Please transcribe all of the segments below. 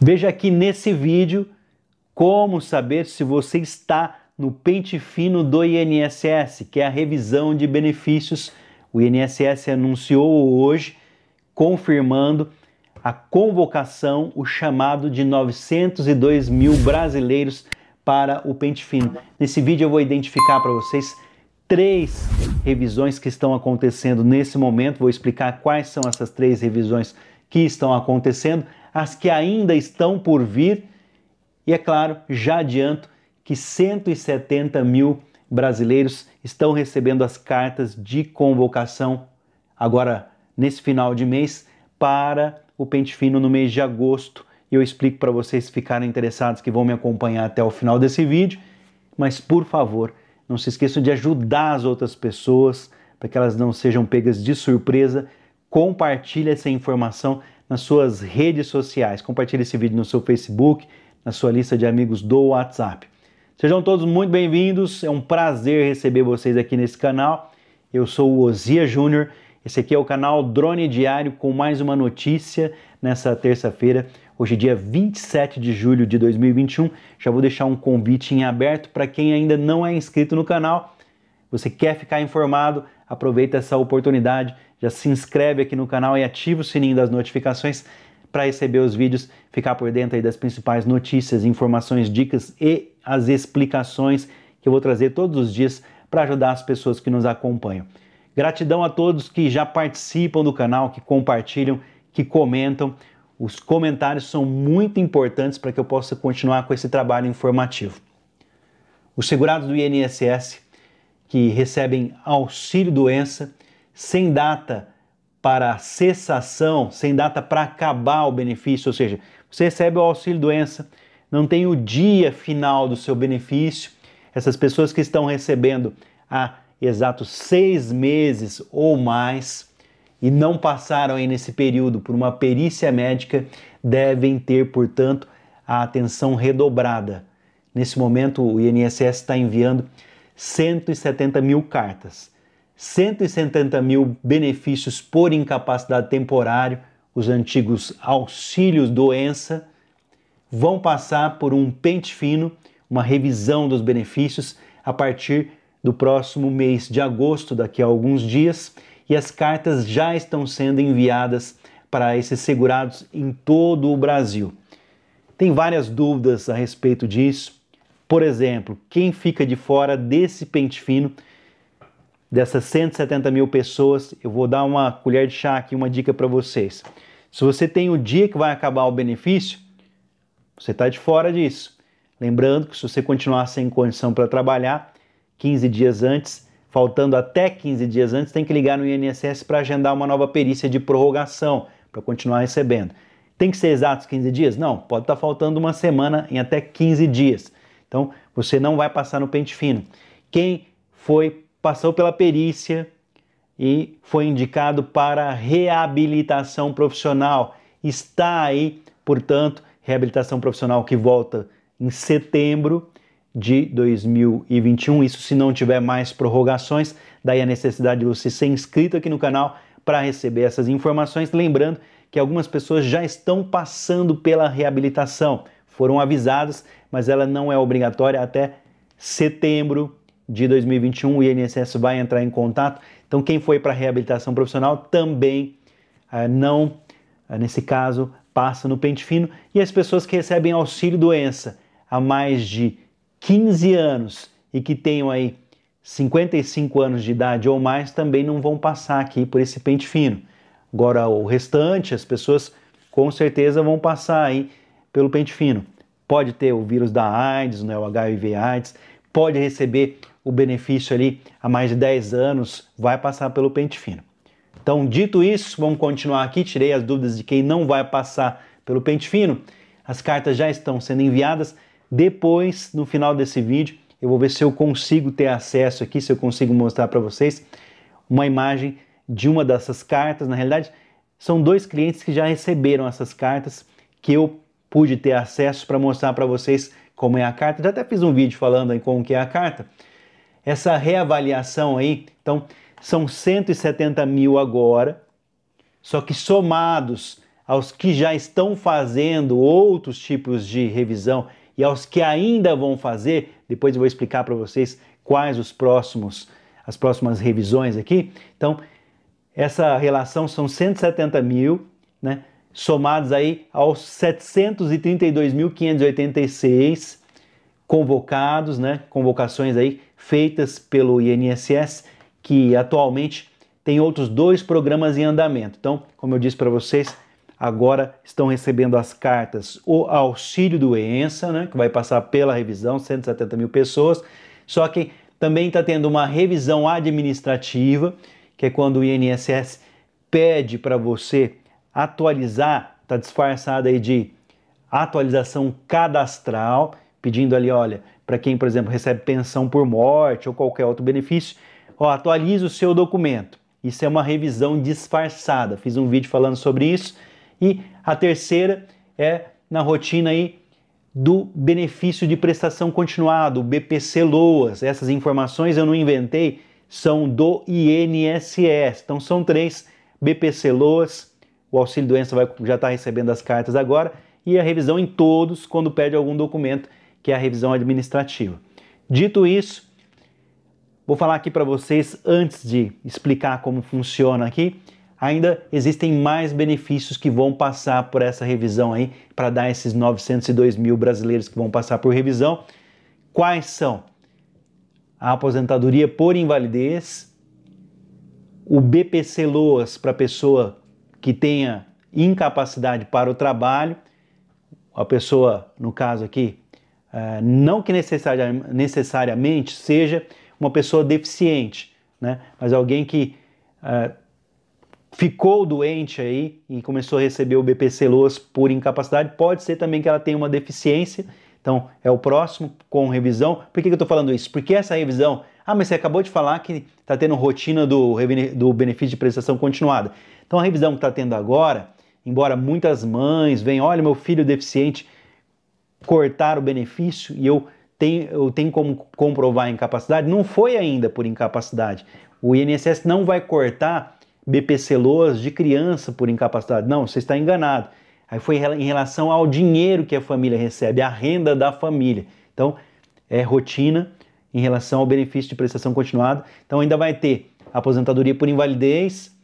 Veja aqui nesse vídeo como saber se você está no pente fino do INSS, que é a revisão de benefícios. O INSS anunciou hoje, confirmando a convocação, o chamado de 902 mil brasileiros para o pente fino. Nesse vídeo eu vou identificar para vocês três revisões que estão acontecendo nesse momento. Vou explicar quais são essas três revisões que estão acontecendo as que ainda estão por vir. E é claro, já adianto que 170 mil brasileiros estão recebendo as cartas de convocação agora nesse final de mês para o Pente Fino no mês de agosto. E eu explico para vocês ficarem interessados que vão me acompanhar até o final desse vídeo. Mas por favor, não se esqueçam de ajudar as outras pessoas para que elas não sejam pegas de surpresa. Compartilhe essa informação nas suas redes sociais. Compartilhe esse vídeo no seu Facebook, na sua lista de amigos do WhatsApp. Sejam todos muito bem-vindos. É um prazer receber vocês aqui nesse canal. Eu sou o Ozia Júnior. Esse aqui é o canal Drone Diário com mais uma notícia nessa terça-feira. Hoje, dia 27 de julho de 2021. Já vou deixar um convite em aberto para quem ainda não é inscrito no canal. Você quer ficar informado? Aproveita essa oportunidade já se inscreve aqui no canal e ativa o sininho das notificações para receber os vídeos, ficar por dentro aí das principais notícias, informações, dicas e as explicações que eu vou trazer todos os dias para ajudar as pessoas que nos acompanham. Gratidão a todos que já participam do canal, que compartilham, que comentam. Os comentários são muito importantes para que eu possa continuar com esse trabalho informativo. Os segurados do INSS que recebem auxílio doença sem data para cessação, sem data para acabar o benefício, ou seja, você recebe o auxílio doença, não tem o dia final do seu benefício. Essas pessoas que estão recebendo há exatos seis meses ou mais e não passaram aí nesse período por uma perícia médica devem ter, portanto, a atenção redobrada. Nesse momento, o INSS está enviando 170 mil cartas. 170 mil benefícios por incapacidade temporária, os antigos auxílios doença, vão passar por um pente fino, uma revisão dos benefícios a partir do próximo mês de agosto, daqui a alguns dias, e as cartas já estão sendo enviadas para esses segurados em todo o Brasil. Tem várias dúvidas a respeito disso. Por exemplo, quem fica de fora desse pente fino dessas 170 mil pessoas, eu vou dar uma colher de chá aqui, uma dica para vocês. Se você tem o dia que vai acabar o benefício, você está de fora disso. Lembrando que se você continuar sem condição para trabalhar, 15 dias antes, faltando até 15 dias antes, tem que ligar no INSS para agendar uma nova perícia de prorrogação para continuar recebendo. Tem que ser exatos 15 dias? Não, pode estar tá faltando uma semana em até 15 dias. Então, você não vai passar no pente fino. Quem foi passou pela perícia e foi indicado para reabilitação profissional. Está aí, portanto, reabilitação profissional que volta em setembro de 2021. Isso se não tiver mais prorrogações, daí a necessidade de você ser inscrito aqui no canal para receber essas informações. Lembrando que algumas pessoas já estão passando pela reabilitação, foram avisadas, mas ela não é obrigatória até setembro de 2021 o INSS vai entrar em contato. Então, quem foi para reabilitação profissional também eh, não, eh, nesse caso, passa no pente fino. E as pessoas que recebem auxílio doença há mais de 15 anos e que tenham aí 55 anos de idade ou mais também não vão passar aqui por esse pente fino. Agora, o restante, as pessoas com certeza vão passar aí pelo pente fino. Pode ter o vírus da AIDS, né, o HIV-AIDS, pode receber o benefício ali há mais de 10 anos vai passar pelo pente fino. Então, dito isso, vamos continuar aqui. Tirei as dúvidas de quem não vai passar pelo pente fino. As cartas já estão sendo enviadas. Depois, no final desse vídeo, eu vou ver se eu consigo ter acesso aqui, se eu consigo mostrar para vocês uma imagem de uma dessas cartas. Na realidade, são dois clientes que já receberam essas cartas que eu pude ter acesso para mostrar para vocês como é a carta. Já até fiz um vídeo falando aí como que é a carta essa reavaliação aí, então são 170 mil agora, só que somados aos que já estão fazendo outros tipos de revisão e aos que ainda vão fazer, depois eu vou explicar para vocês quais os próximos, as próximas revisões aqui. Então, essa relação são 170 mil, né? somados aí aos 732.586 convocados, né? Convocações aí feitas pelo INSS, que atualmente tem outros dois programas em andamento. Então, como eu disse para vocês, agora estão recebendo as cartas o auxílio doença, né, que vai passar pela revisão, 170 mil pessoas, só que também está tendo uma revisão administrativa, que é quando o INSS pede para você atualizar, está disfarçada aí de atualização cadastral, pedindo ali, olha, para quem, por exemplo, recebe pensão por morte ou qualquer outro benefício, ó, atualize o seu documento. Isso é uma revisão disfarçada. Fiz um vídeo falando sobre isso. E a terceira é na rotina aí do benefício de prestação continuado, o BPC Loas. Essas informações eu não inventei, são do INSS. Então são três BPC Loas. O auxílio doença vai, já está recebendo as cartas agora e a revisão em todos quando pede algum documento que é a revisão administrativa. Dito isso, vou falar aqui para vocês antes de explicar como funciona aqui. Ainda existem mais benefícios que vão passar por essa revisão aí, para dar esses 902 mil brasileiros que vão passar por revisão. Quais são? A aposentadoria por invalidez, o BPC Loas para pessoa que tenha incapacidade para o trabalho, a pessoa, no caso aqui, ah, não que necessariamente seja uma pessoa deficiente, né? mas alguém que ah, ficou doente aí e começou a receber o BPC por incapacidade, pode ser também que ela tenha uma deficiência. Então é o próximo com revisão. Por que, que eu estou falando isso? Porque essa revisão. Ah, mas você acabou de falar que está tendo rotina do, do benefício de prestação continuada. Então a revisão que está tendo agora, embora muitas mães venham, olha, meu filho deficiente cortar o benefício e eu tenho, eu tenho como comprovar a incapacidade, não foi ainda por incapacidade. O INSS não vai cortar BPC Loas de criança por incapacidade. Não, você está enganado. Aí foi em relação ao dinheiro que a família recebe, a renda da família. Então, é rotina em relação ao benefício de prestação continuada. Então, ainda vai ter aposentadoria por invalidez,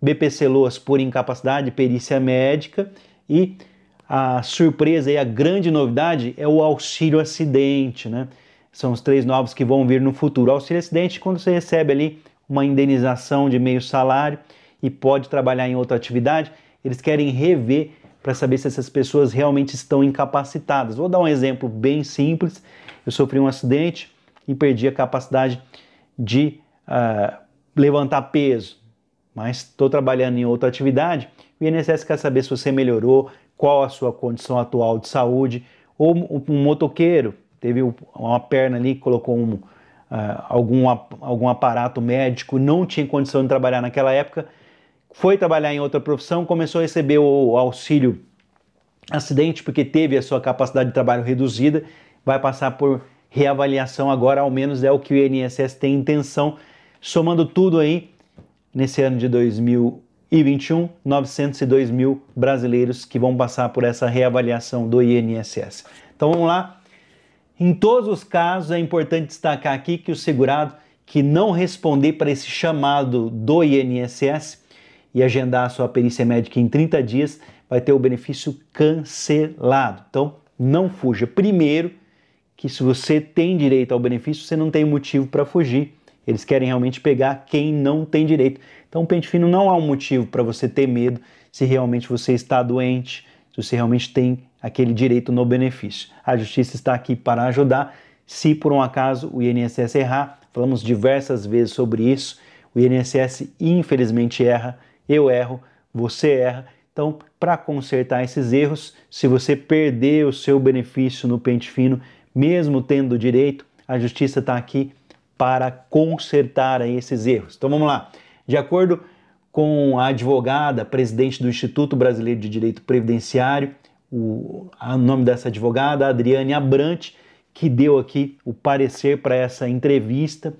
BPC Loas por incapacidade, perícia médica e a surpresa e a grande novidade é o auxílio acidente, né? São os três novos que vão vir no futuro. O auxílio acidente, quando você recebe ali uma indenização de meio salário e pode trabalhar em outra atividade, eles querem rever para saber se essas pessoas realmente estão incapacitadas. Vou dar um exemplo bem simples. Eu sofri um acidente e perdi a capacidade de uh, levantar peso, mas estou trabalhando em outra atividade. O INSS quer saber se você melhorou, qual a sua condição atual de saúde. Ou um motoqueiro teve uma perna ali, colocou um, uh, algum, algum aparato médico, não tinha condição de trabalhar naquela época, foi trabalhar em outra profissão, começou a receber o auxílio acidente porque teve a sua capacidade de trabalho reduzida, vai passar por reavaliação agora, ao menos é o que o INSS tem intenção. Somando tudo aí, nesse ano de 2000 e 21, 902 mil brasileiros que vão passar por essa reavaliação do INSS. Então vamos lá. Em todos os casos, é importante destacar aqui que o segurado que não responder para esse chamado do INSS e agendar a sua perícia médica em 30 dias vai ter o benefício cancelado. Então não fuja. Primeiro, que se você tem direito ao benefício, você não tem motivo para fugir eles querem realmente pegar quem não tem direito. Então, pente fino não há um motivo para você ter medo se realmente você está doente, se você realmente tem aquele direito no benefício. A justiça está aqui para ajudar. Se por um acaso o INSS errar, falamos diversas vezes sobre isso. O INSS infelizmente erra, eu erro, você erra. Então, para consertar esses erros, se você perder o seu benefício no pente fino, mesmo tendo direito, a justiça está aqui para consertar esses erros. Então vamos lá. De acordo com a advogada, presidente do Instituto Brasileiro de Direito Previdenciário, o, o nome dessa advogada, Adriane Abrante, que deu aqui o parecer para essa entrevista.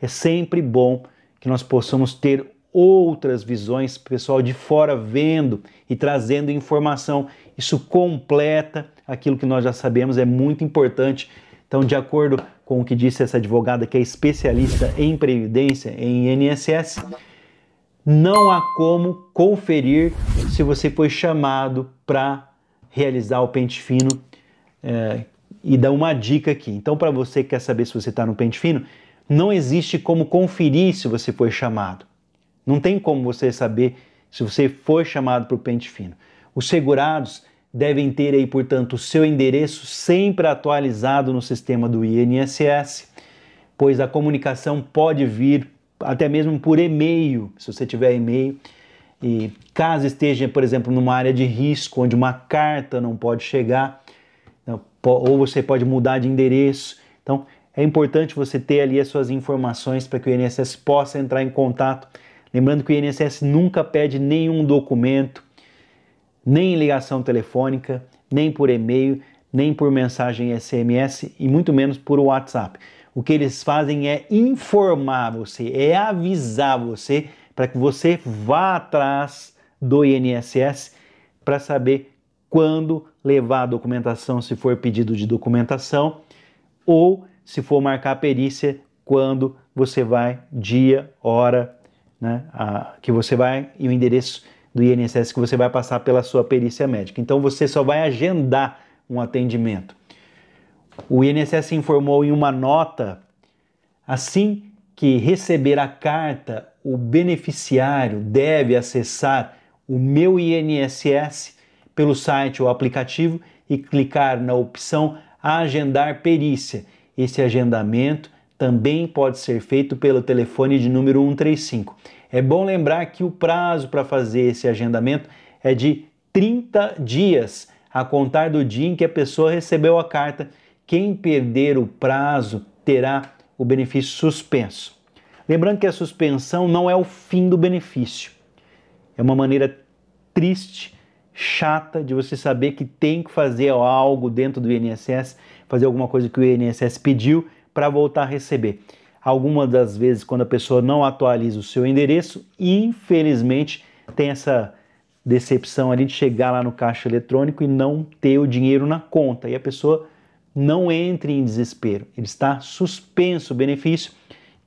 É sempre bom que nós possamos ter outras visões, pessoal de fora vendo e trazendo informação. Isso completa aquilo que nós já sabemos, é muito importante então, de acordo com o que disse essa advogada que é especialista em previdência, em INSS, não há como conferir se você foi chamado para realizar o pente fino é, e dar uma dica aqui. Então, para você que quer saber se você está no pente fino, não existe como conferir se você foi chamado. Não tem como você saber se você foi chamado para o pente fino. Os segurados devem ter aí, portanto, o seu endereço sempre atualizado no sistema do INSS, pois a comunicação pode vir até mesmo por e-mail, se você tiver e-mail. E caso esteja, por exemplo, numa área de risco, onde uma carta não pode chegar, então, ou você pode mudar de endereço. Então, é importante você ter ali as suas informações para que o INSS possa entrar em contato. Lembrando que o INSS nunca pede nenhum documento, nem em ligação telefônica, nem por e-mail, nem por mensagem SMS e muito menos por WhatsApp. O que eles fazem é informar você, é avisar você para que você vá atrás do INSS para saber quando levar a documentação, se for pedido de documentação, ou se for marcar a perícia, quando você vai, dia, hora, né, a, que você vai e o endereço do INSS que você vai passar pela sua perícia médica. Então você só vai agendar um atendimento. O INSS informou em uma nota assim que receber a carta, o beneficiário deve acessar o meu INSS pelo site ou aplicativo e clicar na opção agendar perícia. Esse agendamento também pode ser feito pelo telefone de número 135. É bom lembrar que o prazo para fazer esse agendamento é de 30 dias, a contar do dia em que a pessoa recebeu a carta. Quem perder o prazo terá o benefício suspenso. Lembrando que a suspensão não é o fim do benefício. É uma maneira triste, chata de você saber que tem que fazer algo dentro do INSS, fazer alguma coisa que o INSS pediu para voltar a receber. Algumas das vezes, quando a pessoa não atualiza o seu endereço, infelizmente tem essa decepção ali de chegar lá no caixa eletrônico e não ter o dinheiro na conta. E a pessoa não entra em desespero, ele está suspenso o benefício.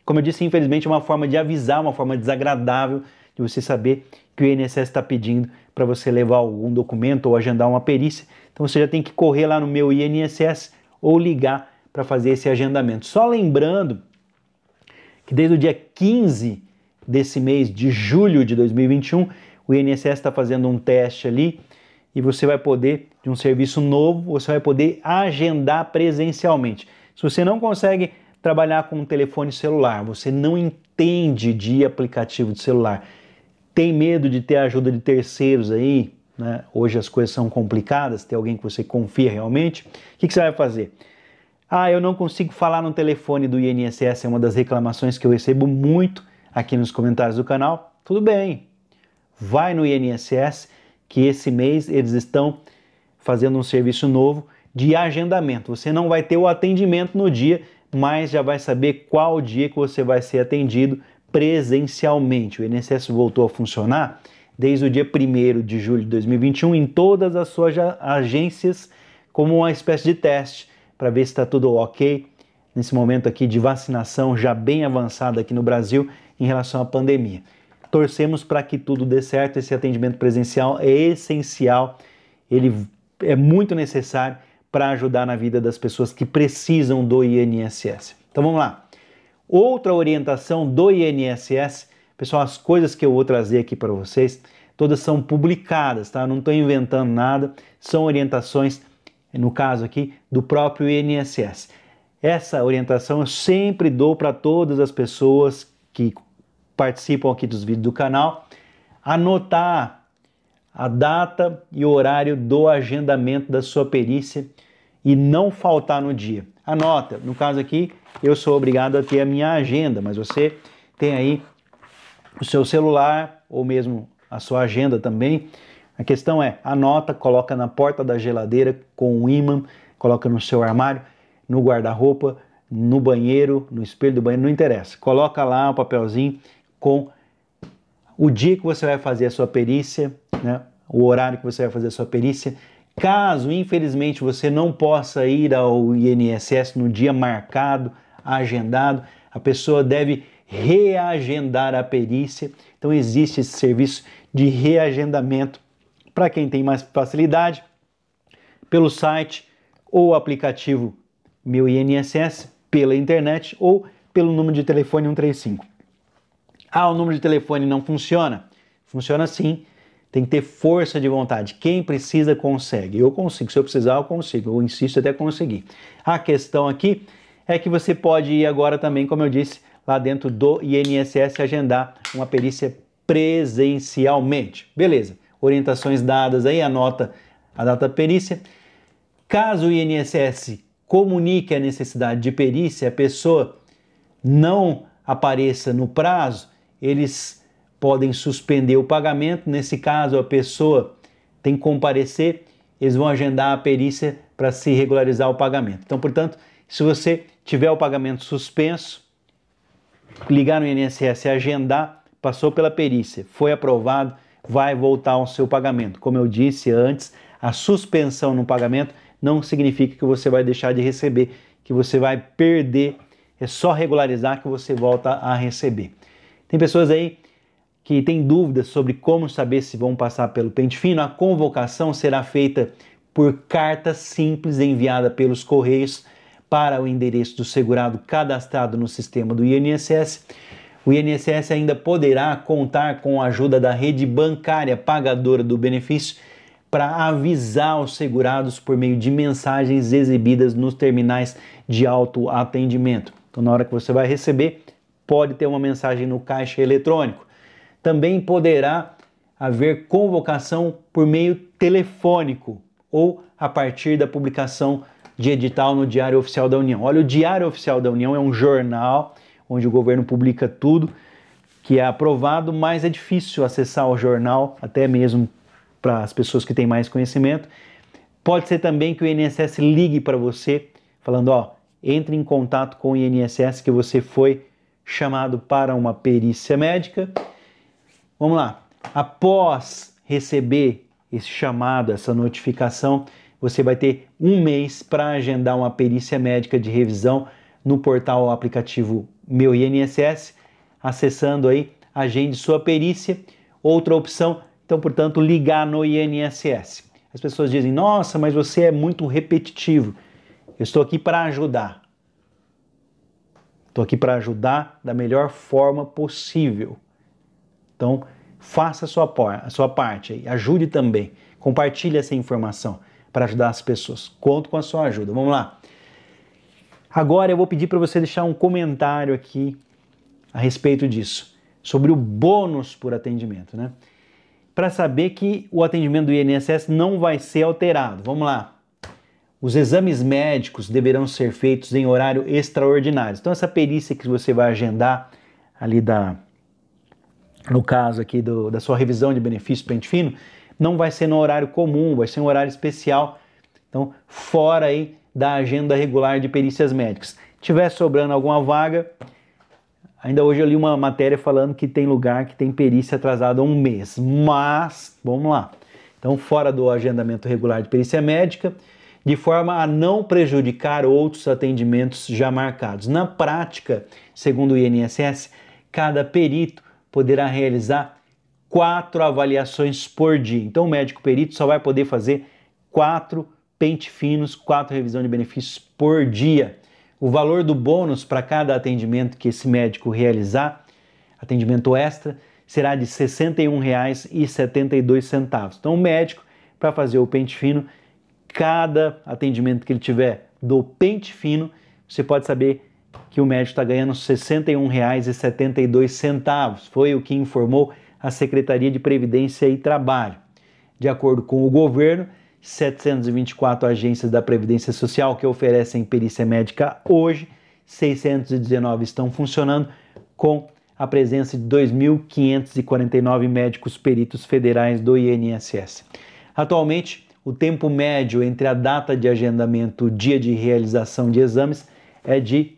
Como eu disse, infelizmente é uma forma de avisar, uma forma desagradável de você saber que o INSS está pedindo para você levar algum documento ou agendar uma perícia. Então você já tem que correr lá no meu INSS ou ligar para fazer esse agendamento. Só lembrando que desde o dia 15 desse mês de julho de 2021, o INSS está fazendo um teste ali e você vai poder, de um serviço novo, você vai poder agendar presencialmente. Se você não consegue trabalhar com um telefone celular, você não entende de aplicativo de celular, tem medo de ter a ajuda de terceiros aí, né? hoje as coisas são complicadas, Tem alguém que você confia realmente, o que, que você vai fazer? Ah, eu não consigo falar no telefone do INSS, é uma das reclamações que eu recebo muito aqui nos comentários do canal. Tudo bem, vai no INSS que esse mês eles estão fazendo um serviço novo de agendamento. Você não vai ter o atendimento no dia, mas já vai saber qual dia que você vai ser atendido presencialmente. O INSS voltou a funcionar desde o dia 1 de julho de 2021 em todas as suas agências como uma espécie de teste para ver se está tudo ok nesse momento aqui de vacinação já bem avançada aqui no Brasil em relação à pandemia. Torcemos para que tudo dê certo, esse atendimento presencial é essencial, ele é muito necessário para ajudar na vida das pessoas que precisam do INSS. Então vamos lá. Outra orientação do INSS, pessoal, as coisas que eu vou trazer aqui para vocês, todas são publicadas, tá? Eu não estou inventando nada, são orientações no caso aqui, do próprio INSS. Essa orientação eu sempre dou para todas as pessoas que participam aqui dos vídeos do canal, anotar a data e o horário do agendamento da sua perícia e não faltar no dia. Anota, no caso aqui, eu sou obrigado a ter a minha agenda, mas você tem aí o seu celular ou mesmo a sua agenda também a questão é, anota, coloca na porta da geladeira com um ímã, coloca no seu armário, no guarda-roupa, no banheiro, no espelho do banheiro, não interessa. Coloca lá um papelzinho com o dia que você vai fazer a sua perícia, né? o horário que você vai fazer a sua perícia. Caso, infelizmente, você não possa ir ao INSS no dia marcado, agendado, a pessoa deve reagendar a perícia. Então existe esse serviço de reagendamento para quem tem mais facilidade, pelo site ou aplicativo Meu INSS, pela internet ou pelo número de telefone 135. Ah, o número de telefone não funciona? Funciona sim. Tem que ter força de vontade. Quem precisa, consegue. Eu consigo. Se eu precisar, eu consigo. Eu insisto até conseguir. A questão aqui é que você pode ir agora também, como eu disse, lá dentro do INSS agendar uma perícia presencialmente. Beleza orientações dadas aí, anota a data perícia. Caso o INSS comunique a necessidade de perícia, a pessoa não apareça no prazo, eles podem suspender o pagamento. Nesse caso, a pessoa tem que comparecer, eles vão agendar a perícia para se regularizar o pagamento. Então, portanto, se você tiver o pagamento suspenso, ligar no INSS agendar, passou pela perícia, foi aprovado, vai voltar ao seu pagamento. Como eu disse antes, a suspensão no pagamento não significa que você vai deixar de receber, que você vai perder, é só regularizar que você volta a receber. Tem pessoas aí que têm dúvidas sobre como saber se vão passar pelo pente fino. A convocação será feita por carta simples enviada pelos correios para o endereço do segurado cadastrado no sistema do INSS. O INSS ainda poderá contar com a ajuda da rede bancária pagadora do benefício para avisar os segurados por meio de mensagens exibidas nos terminais de autoatendimento. Então, na hora que você vai receber, pode ter uma mensagem no caixa eletrônico. Também poderá haver convocação por meio telefônico ou a partir da publicação de edital no Diário Oficial da União. Olha, o Diário Oficial da União é um jornal onde o governo publica tudo que é aprovado, mas é difícil acessar o jornal, até mesmo para as pessoas que têm mais conhecimento. Pode ser também que o INSS ligue para você, falando: ó, entre em contato com o INSS que você foi chamado para uma perícia médica. Vamos lá. Após receber esse chamado, essa notificação, você vai ter um mês para agendar uma perícia médica de revisão no portal ou aplicativo Meu INSS, acessando aí, agende sua perícia. Outra opção, então, portanto, ligar no INSS. As pessoas dizem: "Nossa, mas você é muito repetitivo". Eu estou aqui para ajudar. Estou aqui para ajudar da melhor forma possível. Então, faça a sua, a sua parte aí, ajude também. Compartilhe essa informação para ajudar as pessoas. Conto com a sua ajuda. Vamos lá. Agora eu vou pedir para você deixar um comentário aqui a respeito disso, sobre o bônus por atendimento, né? Para saber que o atendimento do INSS não vai ser alterado. Vamos lá. Os exames médicos deverão ser feitos em horário extraordinário. Então essa perícia que você vai agendar ali da no caso aqui do, da sua revisão de benefício pente fino, não vai ser no horário comum, vai ser um horário especial. Então, fora aí da agenda regular de perícias médicas. Tiver sobrando alguma vaga, ainda hoje eu li uma matéria falando que tem lugar que tem perícia atrasada um mês. Mas, vamos lá. Então, fora do agendamento regular de perícia médica, de forma a não prejudicar outros atendimentos já marcados. Na prática, segundo o INSS, cada perito poderá realizar quatro avaliações por dia. Então, o médico perito só vai poder fazer quatro pente finos, quatro revisões de benefícios por dia. O valor do bônus para cada atendimento que esse médico realizar, atendimento extra, será de R$ 61,72. Então, o médico, para fazer o pente fino, cada atendimento que ele tiver do pente fino, você pode saber que o médico está ganhando R$ 61,72. Foi o que informou a Secretaria de Previdência e Trabalho. De acordo com o governo, 724 agências da Previdência Social que oferecem perícia médica hoje, 619 estão funcionando, com a presença de 2.549 médicos peritos federais do INSS. Atualmente, o tempo médio entre a data de agendamento e o dia de realização de exames é de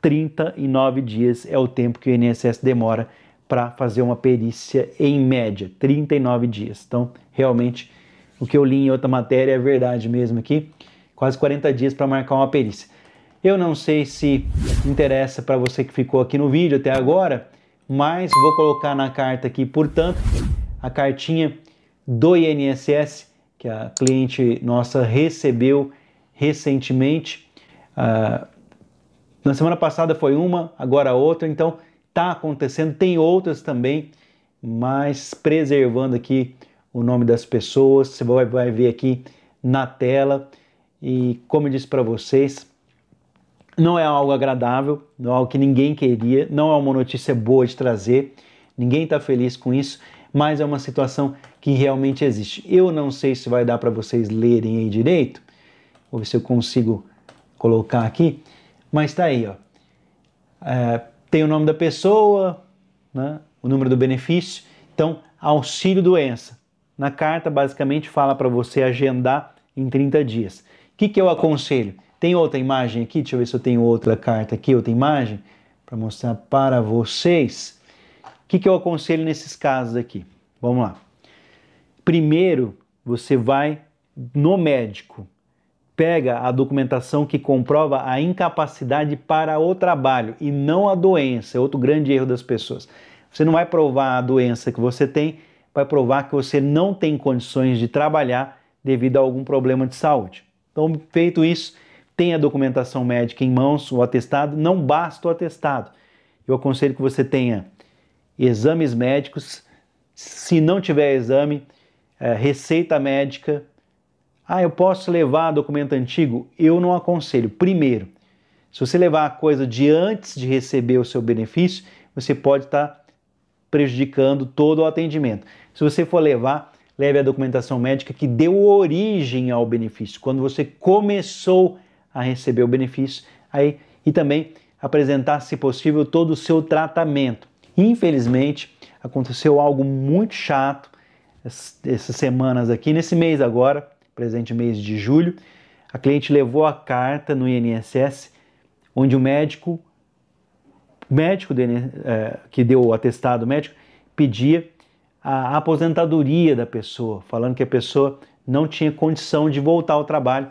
39 dias, é o tempo que o INSS demora para fazer uma perícia em média, 39 dias. Então, realmente o que eu li em outra matéria é verdade mesmo aqui. Quase 40 dias para marcar uma perícia. Eu não sei se interessa para você que ficou aqui no vídeo até agora, mas vou colocar na carta aqui, portanto, a cartinha do INSS que a cliente nossa recebeu recentemente. Uh, na semana passada foi uma, agora outra, então tá acontecendo, tem outras também, mas preservando aqui o nome das pessoas, você vai, vai ver aqui na tela. E como eu disse para vocês, não é algo agradável, não é algo que ninguém queria, não é uma notícia boa de trazer, ninguém está feliz com isso, mas é uma situação que realmente existe. Eu não sei se vai dar para vocês lerem aí direito, ver se eu consigo colocar aqui, mas está aí, ó. É, tem o nome da pessoa, né, o número do benefício, então auxílio doença. Na carta, basicamente, fala para você agendar em 30 dias. O que, que eu aconselho? Tem outra imagem aqui? Deixa eu ver se eu tenho outra carta aqui, outra imagem, para mostrar para vocês. O que, que eu aconselho nesses casos aqui? Vamos lá. Primeiro, você vai no médico, pega a documentação que comprova a incapacidade para o trabalho e não a doença. É outro grande erro das pessoas. Você não vai provar a doença que você tem vai provar que você não tem condições de trabalhar devido a algum problema de saúde. Então, feito isso, tenha a documentação médica em mãos, o atestado, não basta o atestado. Eu aconselho que você tenha exames médicos, se não tiver exame, eh, receita médica. Ah, eu posso levar documento antigo? Eu não aconselho. Primeiro, se você levar a coisa de antes de receber o seu benefício, você pode estar tá prejudicando todo o atendimento. Se você for levar, leve a documentação médica que deu origem ao benefício, quando você começou a receber o benefício, aí e também apresentar, se possível, todo o seu tratamento. Infelizmente, aconteceu algo muito chato essas semanas aqui, nesse mês agora, presente mês de julho, a cliente levou a carta no INSS, onde o médico o médico dele, é, que deu o atestado médico pedia a aposentadoria da pessoa, falando que a pessoa não tinha condição de voltar ao trabalho.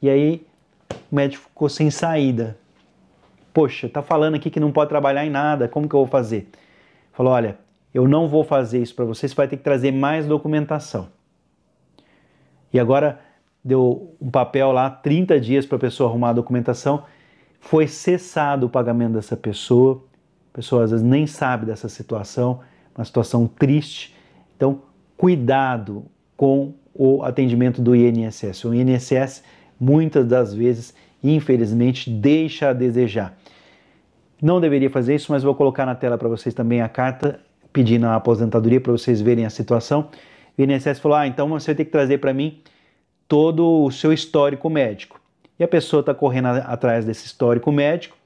E aí o médico ficou sem saída. Poxa, tá falando aqui que não pode trabalhar em nada, como que eu vou fazer? Falou: olha, eu não vou fazer isso para vocês, vai ter que trazer mais documentação. E agora deu um papel lá, 30 dias para a pessoa arrumar a documentação foi cessado o pagamento dessa pessoa. A pessoa às vezes nem sabe dessa situação, uma situação triste. Então, cuidado com o atendimento do INSS. O INSS, muitas das vezes, infelizmente, deixa a desejar. Não deveria fazer isso, mas vou colocar na tela para vocês também a carta pedindo a aposentadoria para vocês verem a situação. O INSS falou: ah, então você vai ter que trazer para mim todo o seu histórico médico. E a pessoa está correndo atrás desse histórico médico,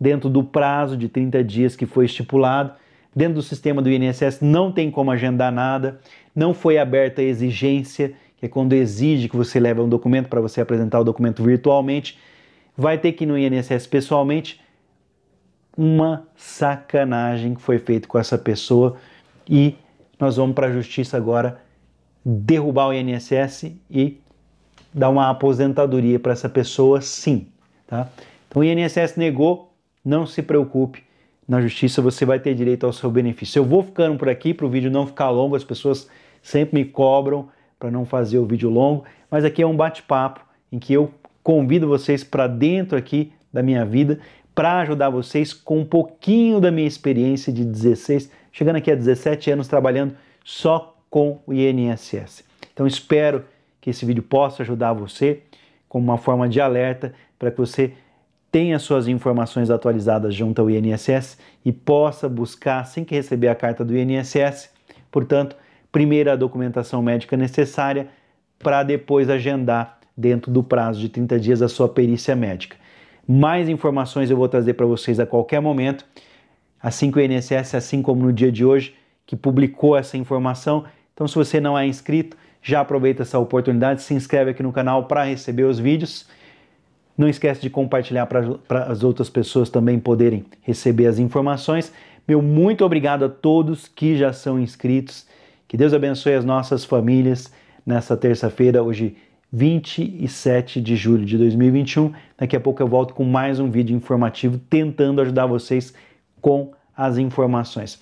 dentro do prazo de 30 dias que foi estipulado. Dentro do sistema do INSS não tem como agendar nada, não foi aberta a exigência, que é quando exige que você leve um documento para você apresentar o documento virtualmente. Vai ter que ir no INSS pessoalmente. Uma sacanagem que foi feita com essa pessoa e nós vamos para a justiça agora derrubar o INSS e dar uma aposentadoria para essa pessoa, sim. Tá? Então o INSS negou, não se preocupe. Na justiça você vai ter direito ao seu benefício. Eu vou ficando por aqui para o vídeo não ficar longo, as pessoas sempre me cobram para não fazer o vídeo longo, mas aqui é um bate-papo em que eu convido vocês para dentro aqui da minha vida para ajudar vocês com um pouquinho da minha experiência de 16, chegando aqui a 17 anos trabalhando só com o INSS. Então espero que esse vídeo possa ajudar você como uma forma de alerta para que você tenha suas informações atualizadas junto ao INSS e possa buscar sem que receber a carta do INSS. Portanto, primeiro a documentação médica necessária para depois agendar dentro do prazo de 30 dias a sua perícia médica. Mais informações eu vou trazer para vocês a qualquer momento. Assim que o INSS, assim como no dia de hoje, que publicou essa informação. Então, se você não é inscrito, já aproveita essa oportunidade, se inscreve aqui no canal para receber os vídeos. Não esquece de compartilhar para as outras pessoas também poderem receber as informações. Meu muito obrigado a todos que já são inscritos. Que Deus abençoe as nossas famílias nessa terça-feira, hoje 27 de julho de 2021. Daqui a pouco eu volto com mais um vídeo informativo tentando ajudar vocês com as informações.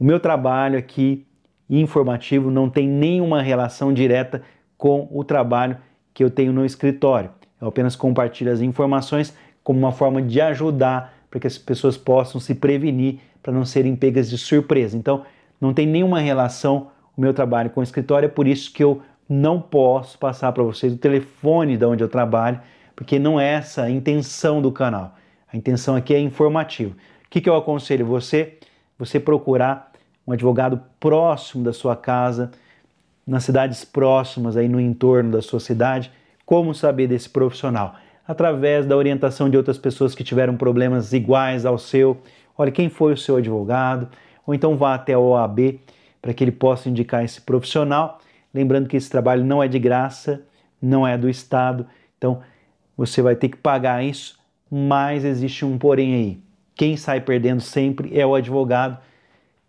O meu trabalho aqui e informativo não tem nenhuma relação direta com o trabalho que eu tenho no escritório. Eu apenas compartilho as informações como uma forma de ajudar para que as pessoas possam se prevenir para não serem pegas de surpresa. Então, não tem nenhuma relação o meu trabalho com o escritório, é por isso que eu não posso passar para vocês o telefone de onde eu trabalho, porque não é essa a intenção do canal. A intenção aqui é informativa. O que, que eu aconselho você? Você procurar um advogado próximo da sua casa, nas cidades próximas, aí no entorno da sua cidade. Como saber desse profissional? Através da orientação de outras pessoas que tiveram problemas iguais ao seu. Olha, quem foi o seu advogado? Ou então vá até a OAB para que ele possa indicar esse profissional. Lembrando que esse trabalho não é de graça, não é do Estado, então você vai ter que pagar isso, mas existe um porém aí. Quem sai perdendo sempre é o advogado,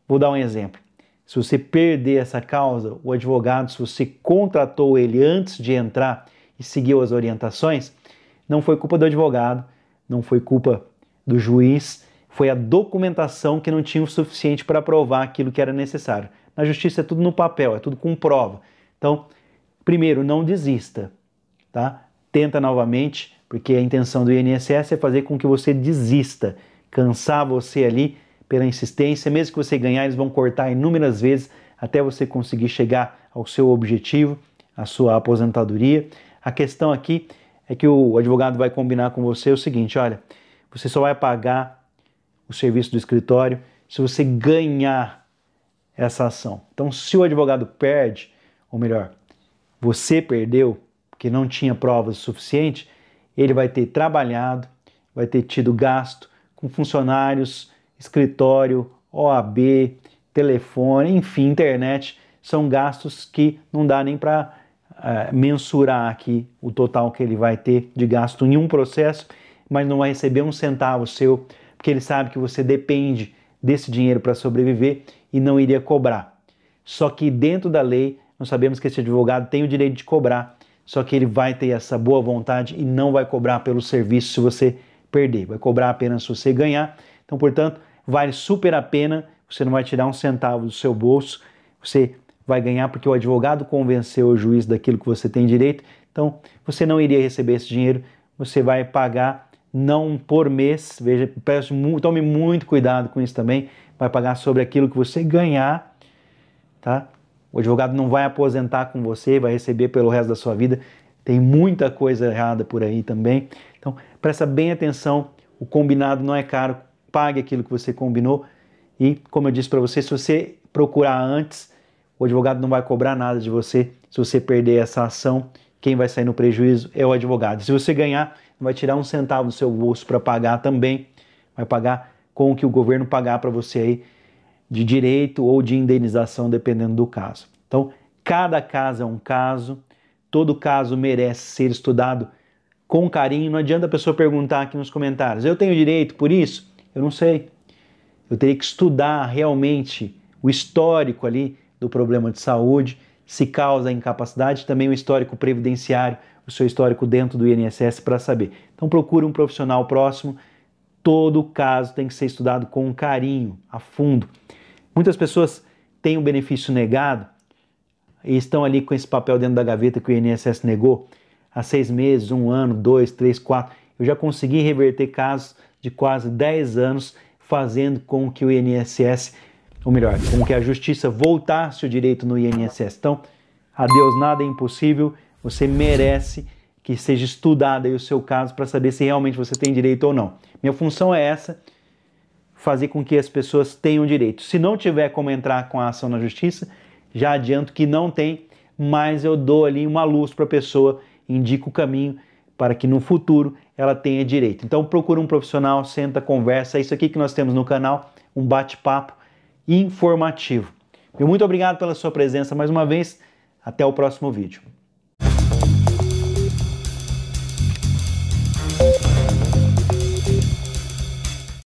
Vou dar um exemplo. Se você perder essa causa, o advogado, se você contratou ele antes de entrar e seguiu as orientações, não foi culpa do advogado, não foi culpa do juiz, foi a documentação que não tinha o suficiente para provar aquilo que era necessário. Na justiça é tudo no papel, é tudo com prova. Então, primeiro, não desista, tá? Tenta novamente, porque a intenção do INSS é fazer com que você desista, cansar você ali pela insistência. Mesmo que você ganhar, eles vão cortar inúmeras vezes até você conseguir chegar ao seu objetivo, à sua aposentadoria. A questão aqui é que o advogado vai combinar com você o seguinte: olha, você só vai pagar o serviço do escritório se você ganhar essa ação. Então, se o advogado perde, ou melhor, você perdeu, porque não tinha provas suficientes, ele vai ter trabalhado, vai ter tido gasto com funcionários escritório, OAB, telefone, enfim, internet, são gastos que não dá nem para uh, eh, mensurar aqui o total que ele vai ter de gasto em um processo, mas não vai receber um centavo seu, porque ele sabe que você depende desse dinheiro para sobreviver e não iria cobrar. Só que dentro da lei, nós sabemos que esse advogado tem o direito de cobrar, só que ele vai ter essa boa vontade e não vai cobrar pelo serviço se você perder, vai cobrar apenas se você ganhar. Então, portanto, vale super a pena, você não vai tirar um centavo do seu bolso, você vai ganhar porque o advogado convenceu o juiz daquilo que você tem direito, então você não iria receber esse dinheiro, você vai pagar não por mês, veja, peço, tome muito cuidado com isso também, vai pagar sobre aquilo que você ganhar, tá? O advogado não vai aposentar com você, vai receber pelo resto da sua vida. Tem muita coisa errada por aí também. Então, presta bem atenção, o combinado não é caro, pague aquilo que você combinou. E, como eu disse para você, se você procurar antes, o advogado não vai cobrar nada de você. Se você perder essa ação, quem vai sair no prejuízo é o advogado. Se você ganhar, não vai tirar um centavo do seu bolso para pagar também. Vai pagar com o que o governo pagar para você aí de direito ou de indenização, dependendo do caso. Então, cada caso é um caso, todo caso merece ser estudado com carinho. Não adianta a pessoa perguntar aqui nos comentários: eu tenho direito por isso? Eu não sei. Eu teria que estudar realmente o histórico ali do problema de saúde, se causa incapacidade, também o histórico previdenciário, o seu histórico dentro do INSS para saber. Então procure um profissional próximo. Todo caso tem que ser estudado com carinho, a fundo. Muitas pessoas têm o benefício negado e estão ali com esse papel dentro da gaveta que o INSS negou há seis meses, um ano, dois, três, quatro. Eu já consegui reverter casos de quase 10 anos, fazendo com que o INSS, ou melhor, com que a justiça voltasse o direito no INSS. Então, a Deus nada é impossível, você merece que seja estudado aí o seu caso para saber se realmente você tem direito ou não. Minha função é essa, fazer com que as pessoas tenham direito. Se não tiver como entrar com a ação na justiça, já adianto que não tem, mas eu dou ali uma luz para a pessoa, indico o caminho para que no futuro ela tenha direito. Então procura um profissional, senta, conversa, é isso aqui que nós temos no canal, um bate-papo informativo. muito obrigado pela sua presença mais uma vez, até o próximo vídeo.